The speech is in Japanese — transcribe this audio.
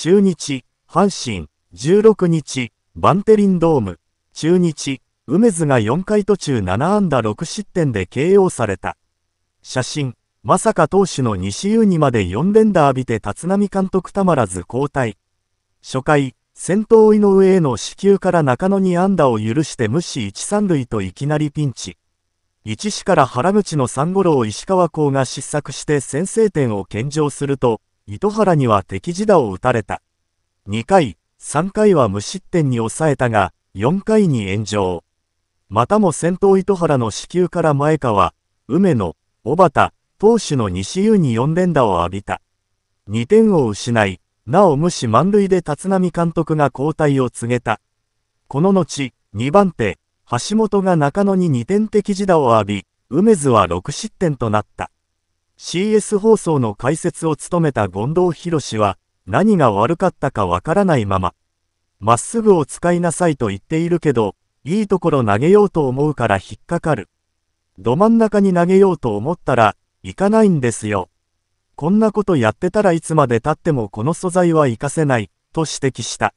中日、阪神、16日、バンテリンドーム、中日、梅津が4回途中7安打6失点で KO された。写真、まさか投手の西優にまで4連打浴びて立浪監督たまらず交代。初回、先頭井上への死球から中野に安打を許して無視1、3塁といきなりピンチ。1死から原口の3ゴロ石川校が失策して先制点を献上すると、糸原には敵地打を打たれた。2回、3回は無失点に抑えたが、4回に炎上。またも先頭糸原の死球から前川、梅野、小畑、投手の西優に4連打を浴びた。2点を失い、なお無視満塁で立浪監督が交代を告げた。この後、2番手、橋本が中野に2点的自打を浴び、梅津は6失点となった。CS 放送の解説を務めた権藤博氏は、何が悪かったかわからないまま、まっすぐを使いなさいと言っているけど、いいところ投げようと思うから引っかかる。ど真ん中に投げようと思ったら、いかないんですよ。こんなことやってたらいつまで経ってもこの素材は活かせない、と指摘した。